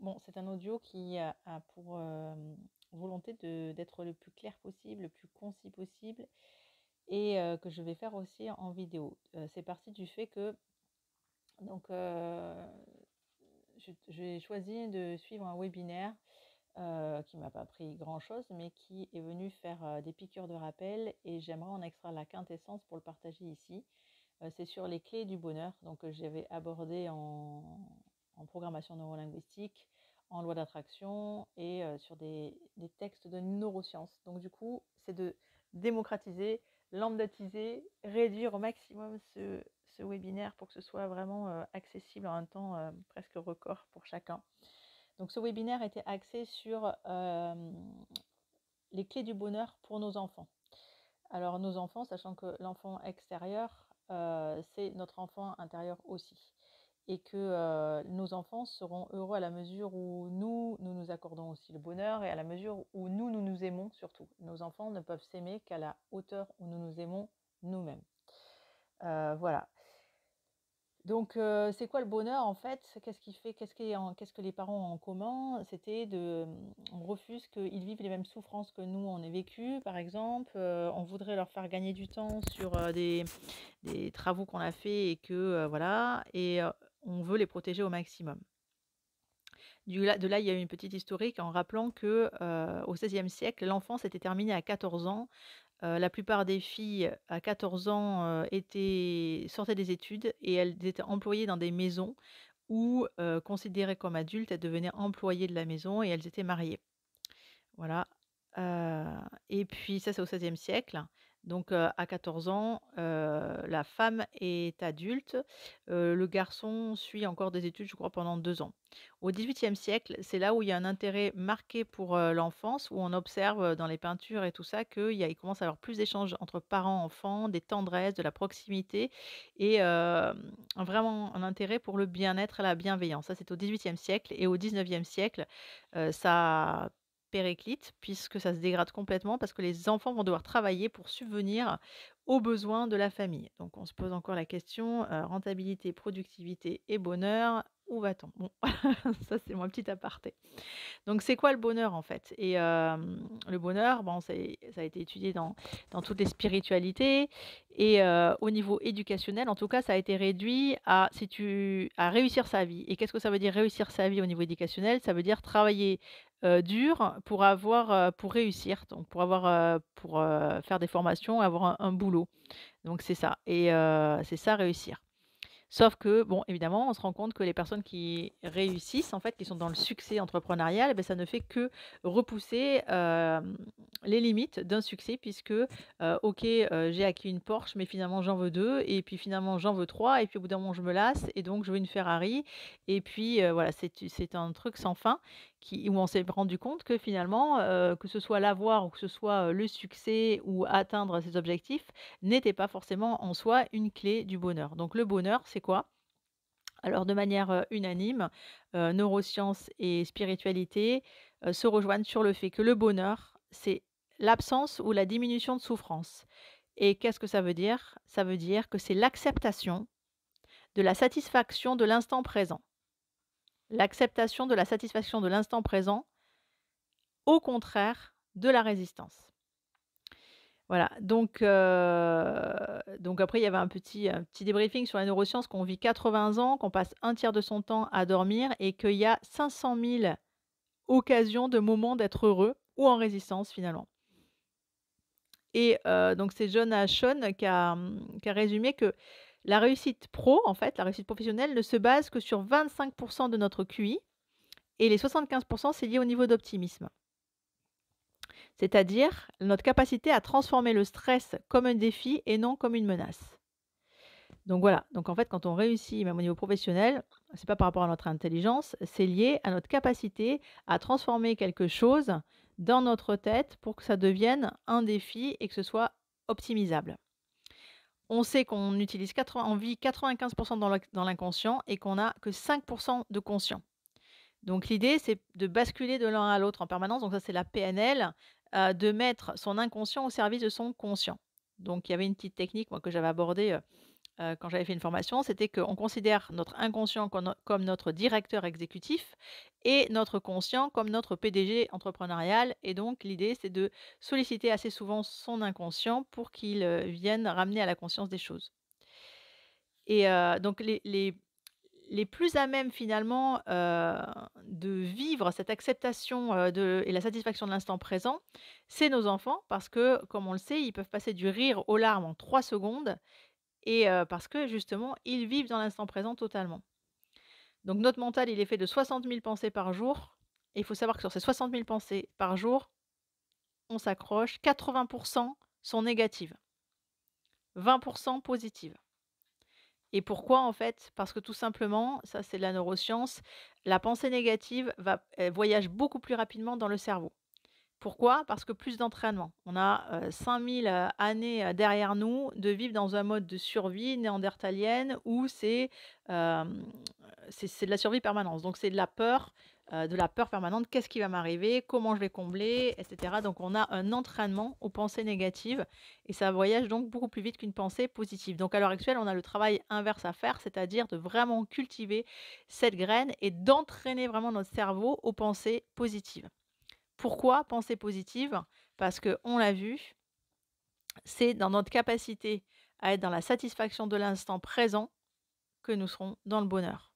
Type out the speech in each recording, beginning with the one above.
bon, c'est un audio qui euh, a, pour volonté d'être le plus clair possible, le plus concis possible et que je vais faire aussi en vidéo. c'est parti du fait que donc j'ai choisi de suivre un webinaire qui m'a pas pris grand chose mais qui est venu faire des piqûres de rappel et j'aimerais en extraire la quintessence pour le partager ici. c'est sur les clés du bonheur, donc j'avais abordé en, en programmation neurolinguistique, en loi d'attraction et euh, sur des, textes de neurosciences. Donc du coup, c'est de démocratiser, lambdatiser, réduire au maximum ce, webinaire pour que ce soit vraiment euh, accessible en un temps euh, presque record pour chacun. Donc ce webinaire était axé sur les clés du bonheur pour nos enfants. Alors nos enfants, sachant que l'enfant extérieur, c'est notre enfant intérieur aussi et que nos enfants seront heureux à la mesure où nous, nous nous accordons aussi le bonheur et à la mesure où nous, nous nous aimons surtout. Nos enfants ne peuvent s'aimer qu'à la hauteur où nous nous aimons nous-mêmes. voilà. Donc, c'est quoi le bonheur en fait Qu'est-ce qui fait Qu'est-ce que les parents ont en commun C'était de, on refuse qu'ils vivent les mêmes souffrances que nous on ait vécues, par exemple. on voudrait leur faire gagner du temps sur des, des travaux qu'on a fait et que voilà. Et on veut les protéger au maximum. de là, il y a une petite historique en rappelant que euh, au XVIe siècle, l'enfance était terminée à 14 ans. Euh, la plupart des filles à 14 ans euh, étaient, sortaient des études et elles étaient employées dans des maisons ou considérées comme adultes, elles devenaient employées de la maison et elles étaient mariées. Voilà. et puis ça, c'est au XVIe siècle. Donc à 14 ans, la femme est adulte, le garçon suit encore des études, je crois, pendant deux ans. Au XVIIIe siècle, c'est là où il y a un intérêt marqué pour l'enfance, où on observe dans les peintures et tout ça qu'il commence à y avoir plus d'échanges entre parents-enfants, des tendresses, de la proximité, et vraiment un intérêt pour le bien-être et la bienveillance. Ça, c'est au XVIIIe siècle. Et au XIXe siècle, ça puisque ça se dégrade complètement, parce que les enfants vont devoir travailler pour subvenir aux besoins de la famille. Donc on se pose encore la question, euh, rentabilité, productivité et bonheur, où va-t-on Bon, ça c'est mon petit aparté. Donc c'est quoi le bonheur en fait Et le bonheur, bon, ça a été étudié dans, toutes les spiritualités et au niveau éducationnel, en tout cas, ça a été réduit à si tu à réussir sa vie. Et qu'est-ce que ça veut dire réussir sa vie au niveau éducationnel Ça veut dire travailler euh, dur pour avoir, euh, pour réussir, donc pour avoir, euh, pour, faire des formations, avoir un boulot. Donc c'est ça et c'est ça réussir. Sauf que, bon, évidemment, on se rend compte que les personnes qui réussissent, en fait, qui sont dans le succès entrepreneurial, eh ben, ça ne fait que repousser, les limites d'un succès puisque, OK, j'ai acquis une Porsche, mais finalement j'en veux deux et puis finalement j'en veux trois et puis au bout d'un moment je me lasse et donc je veux une Ferrari et puis, voilà, c'est c'est un truc sans fin où on s'est rendu compte que finalement, euh, que ce soit l'avoir ou que ce soit euh, le succès ou atteindre ses objectifs, n'était pas forcément en soi une clé du bonheur. Donc le bonheur, c'est quoi alors de manière euh, unanime, neurosciences et spiritualité se rejoignent sur le fait que le bonheur, c'est l'absence ou la diminution de souffrance. Et qu'est-ce que ça veut dire Ça veut dire que c'est l'acceptation de la satisfaction de l'instant présent l'acceptation de la satisfaction de l'instant présent, au contraire de la résistance. Voilà, donc, donc après, il y avait un petit, petit débriefing sur la neurosciences qu'on vit 80 ans, qu'on passe un tiers de son temps à dormir et qu'il y a 500 000 occasions de moments d'être heureux ou en résistance finalement. Et donc, c'est John Ashon qui a, qui a résumé que la réussite pro, en fait, la réussite professionnelle ne se base que sur 25% de notre QI et les 75%, c'est lié au niveau d'optimisme. C'est-à-dire notre capacité à transformer le stress comme un défi et non comme une menace. Donc voilà, donc en fait quand on réussit même au niveau professionnel, ce n'est pas par rapport à notre intelligence, c'est lié à notre capacité à transformer quelque chose dans notre tête pour que ça devienne un défi et que ce soit optimisable on sait qu'on utilise 80, vit 95% dans l'inconscient et qu'on n'a que 5% de conscient. Donc l'idée, c'est de basculer de l'un à l'autre en permanence. Donc ça, c'est la PNL, euh, de mettre son inconscient au service de son conscient. Donc il y avait une petite technique moi, que j'avais abordée euh, euh, quand j'avais fait une formation, c'était qu'on considère notre inconscient comme notre directeur exécutif et notre conscient comme notre PDG entrepreneurial. Et donc l'idée, c'est de solliciter assez souvent son inconscient pour qu'il euh, vienne ramener à la conscience des choses. Et euh, donc les, les, les, plus à même finalement de vivre cette acceptation de, et la satisfaction de l'instant présent, c'est nos enfants, parce que comme on le sait, ils peuvent passer du rire aux larmes en trois secondes et parce que justement, ils vivent dans l'instant présent totalement. Donc notre mental, il est fait de 60 000 pensées par jour. Et il faut savoir que sur ces 60 000 pensées par jour, on s'accroche, 80% sont négatives, 20% positives. Et pourquoi en fait Parce que tout simplement, ça c'est de la neuroscience, la pensée négative va, voyage beaucoup plus rapidement dans le cerveau. Pourquoi Parce que plus d'entraînement. On a 5000 années derrière nous de vivre dans un mode de survie néandertalienne où c'est de la survie permanente. Donc c'est de la peur, de la peur permanente. Qu'est-ce qui va m'arriver Comment je vais combler Etc. Donc on a un entraînement aux pensées négatives et ça voyage donc beaucoup plus vite qu'une pensée positive. Donc à l'heure actuelle, on a le travail inverse à faire, c'est-à-dire de vraiment cultiver cette graine et d'entraîner vraiment notre cerveau aux pensées positives. Pourquoi penser positive Parce que on l'a vu, c'est dans notre capacité à être dans la satisfaction de l'instant présent que nous serons dans le bonheur.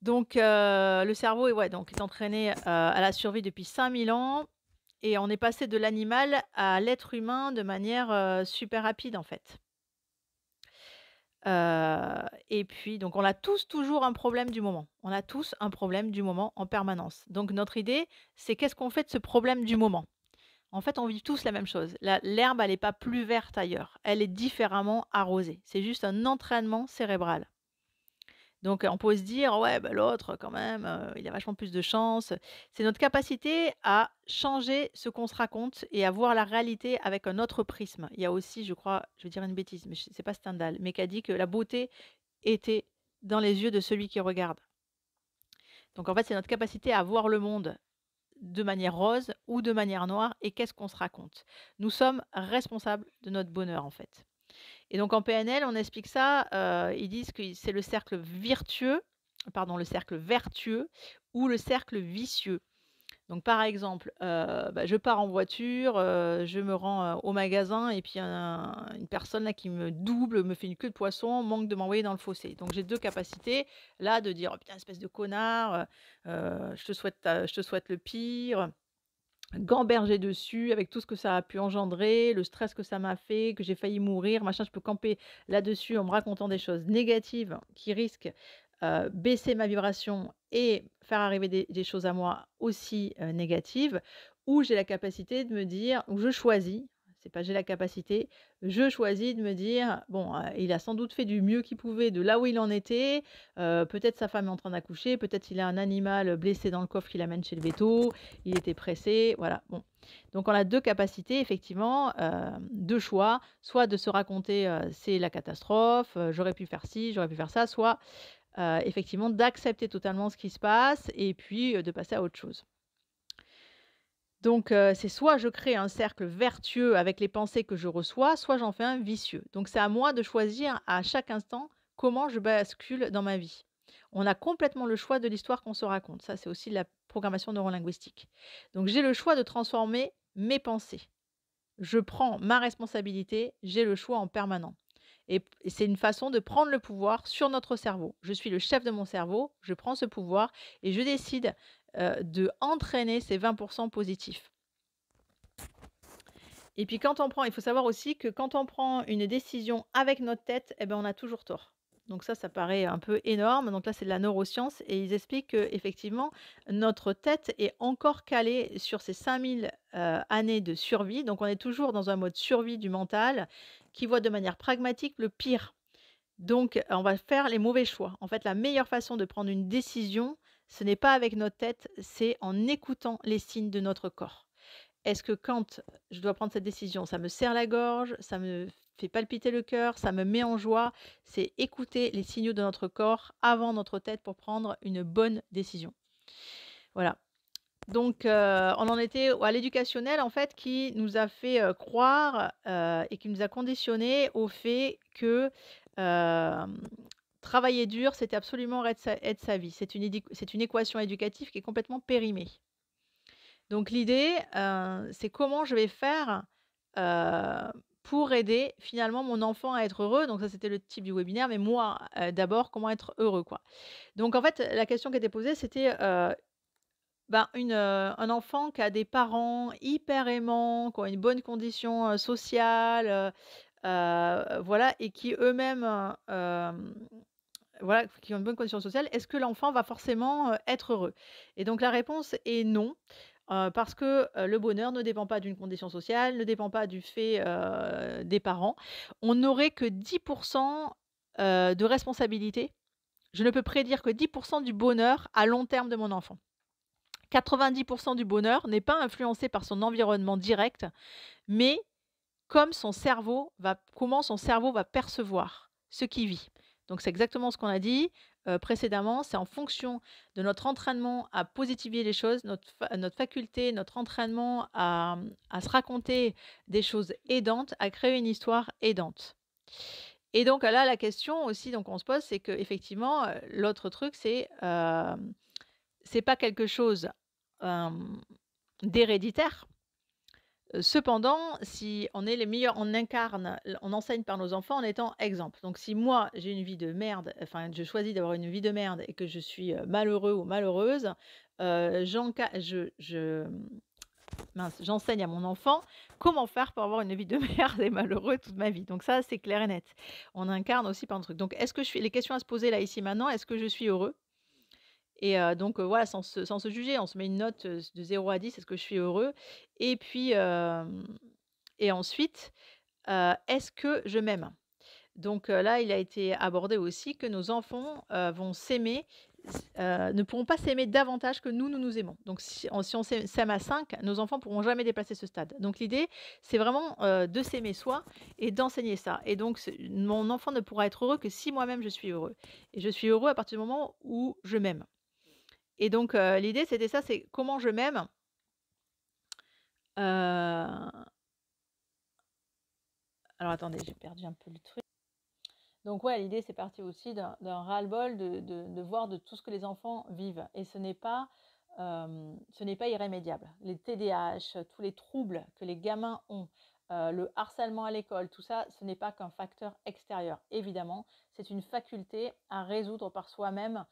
Donc euh, le cerveau est, ouais, donc, est entraîné euh, à la survie depuis 5000 ans et on est passé de l'animal à l'être humain de manière euh, super rapide en fait et puis, donc, on a tous toujours un problème du moment. On a tous un problème du moment en permanence. Donc, notre idée, c'est qu'est-ce qu'on fait de ce problème du moment En fait, on vit tous la même chose. L'herbe, elle n'est pas plus verte ailleurs. Elle est différemment arrosée. C'est juste un entraînement cérébral. Donc on peut se dire, ouais, bah, l'autre, quand même, il a vachement plus de chance. C'est notre capacité à changer ce qu'on se raconte et à voir la réalité avec un autre prisme. Il y a aussi, je crois, je vais dire une bêtise, mais n'est pas Stendhal, mais qui a dit que la beauté était dans les yeux de celui qui regarde. Donc en fait, c'est notre capacité à voir le monde de manière rose ou de manière noire et qu'est-ce qu'on se raconte. Nous sommes responsables de notre bonheur en fait. Et donc en PNL, on explique ça, euh, ils disent que c'est le cercle vertueux, pardon, le cercle vertueux ou le cercle vicieux. Donc par exemple, euh, bah, je pars en voiture, euh, je me rends au magasin et puis une personne là qui me double, me fait une queue de poisson, manque de m'envoyer dans le fossé. Donc j'ai deux capacités là de dire oh, putain espèce de connard, je te souhaite je te souhaite le pire gamberger dessus avec tout ce que ça a pu engendrer, le stress que ça m'a fait, que j'ai failli mourir, machin, je peux camper là-dessus en me racontant des choses négatives qui risquent baisser ma vibration et faire arriver des, choses à moi aussi négatives, où j'ai la capacité de me dire, où je choisis c'est pas j'ai la capacité. Je choisis de me dire bon, il a sans doute fait du mieux qu'il pouvait de là où il en était. peut-être sa femme est en train d'accoucher, peut-être il a un animal blessé dans le coffre qu'il amène chez le veto. Il était pressé, voilà. Bon, donc on a deux capacités effectivement, deux choix, soit de se raconter c'est la catastrophe, j'aurais pu faire ci, j'aurais pu faire ça, soit effectivement d'accepter totalement ce qui se passe et puis de passer à autre chose. Donc, euh, c'est soit je crée un cercle vertueux avec les pensées que je reçois, soit j'en fais un vicieux. Donc, c'est à moi de choisir à chaque instant comment je bascule dans ma vie. On a complètement le choix de l'histoire qu'on se raconte. Ça, c'est aussi la programmation neurolinguistique. Donc, j'ai le choix de transformer mes pensées. Je prends ma responsabilité, j'ai le choix en permanent. Et c'est une façon de prendre le pouvoir sur notre cerveau. Je suis le chef de mon cerveau, je prends ce pouvoir et je décide euh, de entraîner ces 20% positifs. Et puis quand on prend, il faut savoir aussi que quand on prend une décision avec notre tête, eh ben on a toujours tort. Donc ça, ça paraît un peu énorme. Donc là, c'est de la neuroscience et ils expliquent que effectivement notre tête est encore calée sur ces 5000 euh, années de survie. Donc on est toujours dans un mode survie du mental qui voit de manière pragmatique le pire. Donc on va faire les mauvais choix. En fait, la meilleure façon de prendre une décision, ce n'est pas avec notre tête, c'est en écoutant les signes de notre corps. Est-ce que quand je dois prendre cette décision, ça me serre la gorge, ça me fait palpiter le cœur, ça me met en joie C'est écouter les signaux de notre corps avant notre tête pour prendre une bonne décision. Voilà. Donc, euh, on en était à l'éducationnel, en fait, qui nous a fait euh, croire euh, et qui nous a conditionné au fait que Travailler dur, c'était absolument être sa, vie. C'est une, équation éducative qui est complètement périmée. Donc l'idée, euh, c'est comment je vais faire euh, pour aider finalement mon enfant à être heureux. Donc ça, c'était le type du webinaire, mais moi, euh, d'abord, comment être heureux, quoi. Donc en fait, la question qui était posée, c'était ben, un enfant qui a des parents hyper aimants, qui ont une bonne condition sociale, voilà, et qui eux-mêmes voilà, qui ont une bonne condition sociale, est-ce que l'enfant va forcément être heureux Et donc la réponse est non. parce que le bonheur ne dépend pas d'une condition sociale, ne dépend pas du fait des parents. On n'aurait que 10% de responsabilité. Je ne peux prédire que 10% du bonheur à long terme de mon enfant. 90% du bonheur n'est pas influencé par son environnement direct, mais comme son cerveau va, comment son cerveau va percevoir ce qui vit. Donc c'est exactement ce qu'on a dit précédemment, c'est en fonction de notre entraînement à positiver les choses, notre, notre faculté, notre entraînement mmh, à, se raconter des choses aidantes, à créer une histoire aidante. Et donc là, la question aussi donc se pose, c'est que effectivement, l'autre truc, c'est euh, c'est pas quelque chose d'héréditaire, Cependant, si on est les meilleurs, on incarne, on enseigne par nos enfants en étant exemple. Donc si moi j'ai une vie de merde, enfin je choisis d'avoir une vie de merde et que je suis malheureux ou malheureuse, je, j'enseigne à mon enfant comment faire pour avoir une vie de merde et malheureux toute ma vie. Donc ça, c'est clair et net. On incarne aussi par un truc. Donc est-ce que je suis les questions à se poser là ici maintenant Est-ce que je suis heureux et donc, voilà, sans se, juger, on se met une note de 0 à 10, est-ce que je suis heureux Et puis, et ensuite, est-ce que je m'aime Donc là, il a été abordé aussi que nos enfants vont s'aimer. ne pourront pas s'aimer davantage que nous, nous nous aimons. Donc si on, si on s'aime à 5, nos enfants ne pourront jamais dépasser ce stade. Donc l'idée, c'est vraiment de s'aimer soi et d'enseigner ça. Et donc mon enfant ne pourra être heureux que si moi-même je suis heureux. Et je suis heureux à partir du moment où je m'aime. Et donc, l'idée, c'était ça, c'est comment je m'aime alors attendez, j'ai perdu un peu le truc. Donc ouais, l'idée, c'est parti aussi d'un ras-le-bol de voir de tout ce que les enfants vivent et ce n'est pas, irrémédiable. Les TDAH, tous les troubles que les gamins ont, le harcèlement à l'école, tout ça, ce n'est pas qu'un facteur extérieur. Évidemment, c'est une faculté à résoudre par soi-même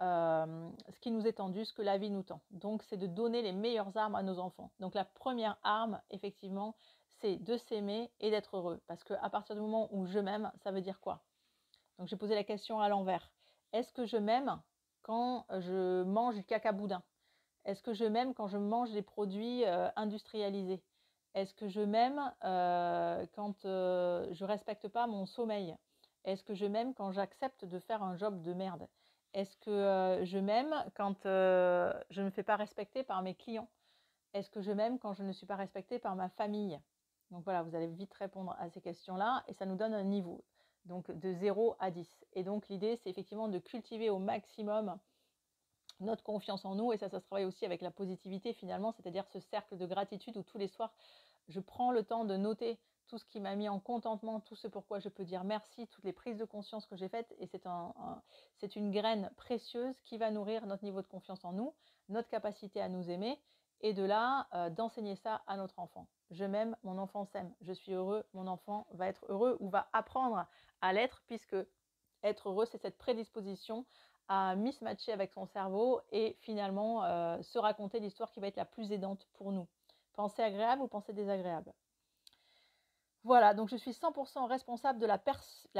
euh, ce qui nous est tendu, ce que la vie nous tend. Donc, c'est de donner les meilleures armes à nos enfants. Donc, la première arme, effectivement, c'est de s'aimer et d'être heureux. Parce qu'à partir du moment où je m'aime, ça veut dire quoi Donc, j'ai posé la question à l'envers. Est-ce que je m'aime quand euh, je mange du caca boudin Est-ce que je m'aime quand je mange des produits euh, industrialisés Est-ce que je m'aime quand je respecte pas mon sommeil Est-ce que je m'aime quand j'accepte de faire un job de merde est-ce que je m'aime quand je ne me fais pas respecter par mes clients Est-ce que je m'aime quand je ne suis pas respectée par ma famille Donc voilà, vous allez vite répondre à ces questions-là et ça nous donne un niveau, donc de 0 à 10. Et donc l'idée, c'est effectivement de cultiver au maximum notre confiance en nous et ça, ça se travaille aussi avec la positivité finalement, c'est-à-dire ce cercle de gratitude où tous les soirs, je prends le temps de noter tout ce qui m'a mis en contentement, tout ce pourquoi je peux dire merci, toutes les prises de conscience que j'ai faites. Et c'est une graine précieuse qui va nourrir notre niveau de confiance en nous, notre capacité à nous aimer, et de là, euh, d'enseigner ça à notre enfant. Je m'aime, mon enfant s'aime, je suis heureux, mon enfant va être heureux ou va apprendre à l'être, puisque être heureux, c'est cette prédisposition à mismatcher avec son cerveau et finalement euh, se raconter l'histoire qui va être la plus aidante pour nous. Pensez agréable ou pensez désagréable voilà, donc je suis 100% responsable de la,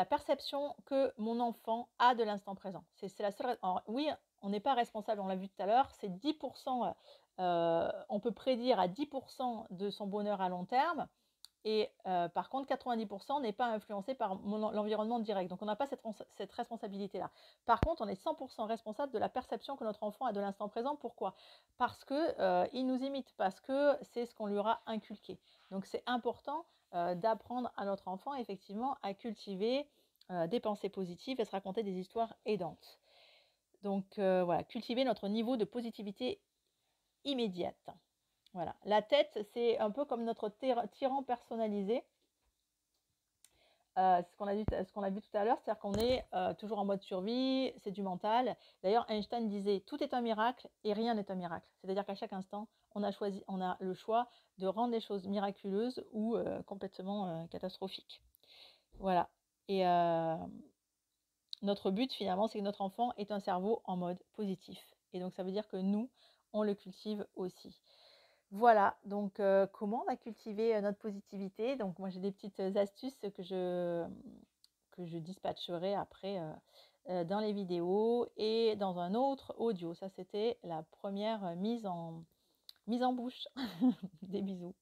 perception que mon enfant a de l'instant présent. la seule. oui, on n'est pas responsable, on l'a vu tout à l'heure, c'est 10%, euh, euh, on peut prédire à 10% de son bonheur à long terme. Et euh, par contre, 90% n'est pas influencé par l'environnement direct. Donc, on n'a pas cette, responsabilité-là. Par contre, on est 100% responsable de la perception que notre enfant a de l'instant présent. Pourquoi Parce que il nous imite, parce que c'est ce qu'on lui aura inculqué. Donc, c'est important euh, d'apprendre à notre enfant effectivement à cultiver euh, des pensées positives et se raconter des histoires aidantes. Donc euh, voilà, cultiver notre niveau de positivité immédiate. Voilà, la tête, c'est un peu comme notre tyran personnalisé. Euh, ce qu'on a, vu tout à l'heure, c'est-à-dire qu'on est, euh, toujours en mode survie, c'est du mental. D'ailleurs, Einstein disait tout est un miracle et rien n'est un miracle. C'est-à-dire qu'à chaque instant, on a, on a le choix de rendre les choses miraculeuses ou euh, complètement catastrophiques. Voilà. Et notre but finalement, c'est que notre enfant ait un cerveau en mode positif. Et donc ça veut dire que nous, on le cultive aussi. Voilà, donc comment on va cultiver notre positivité Donc moi j'ai des petites astuces que je, mmh, que je dispatcherai après dans les vidéos et dans un autre audio. Ça c'était la première mise en, mise en bouche. des bisous.